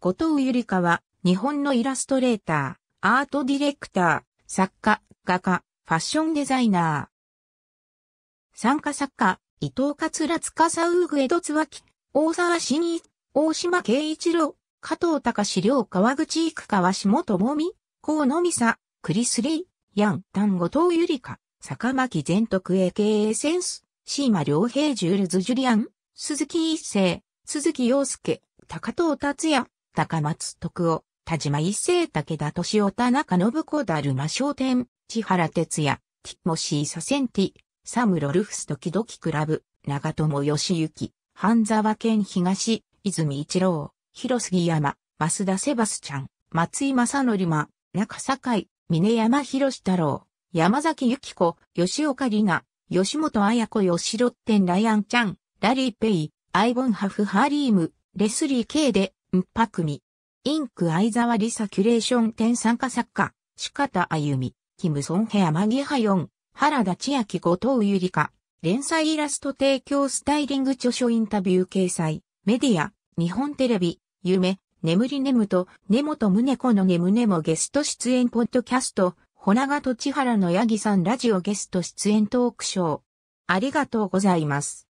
後藤ゆりかは、日本のイラストレーター、アートディレクター、作家、画家、ファッションデザイナー。参加作家、伊藤桂司ぐえどつわ椿、大沢新一、大島慶一郎、加藤隆良川口育川下智美、河野美沙、クリス・リー、ヤン、丹後藤ゆりか、坂巻全徳 a k 営センス、シーマ良平ジュールズ・ジュリアン、鈴木一世、鈴木陽介、高藤達也、高松徳夫、田島一世武田敏夫田中信子だるま商店、千原哲也、ティッモシーサセンティ、サムロルフスキドキクラブ、長友義行、半沢健東、泉一郎、広杉山、増田セバスチャン、松井正則間、中堺、峰山博太郎、山崎由紀子、吉岡里奈、吉本彩子吉ロッテンライアンちゃん、ラリーペイ、アイボンハフハリーム、レスリー K で、んぱくみ。インク相沢リサ、キュレーション展参加作家、四方あゆみ、キムソンヘアマギハヨン、原田千秋後藤ゆりか、連載イラスト提供スタイリング著書インタビュー掲載、メディア、日本テレビ、夢、眠り眠と、根本宗子の眠ねもゲスト出演ポッドキャスト、ほながと千原のヤギさんラジオゲスト出演トークショー。ありがとうございます。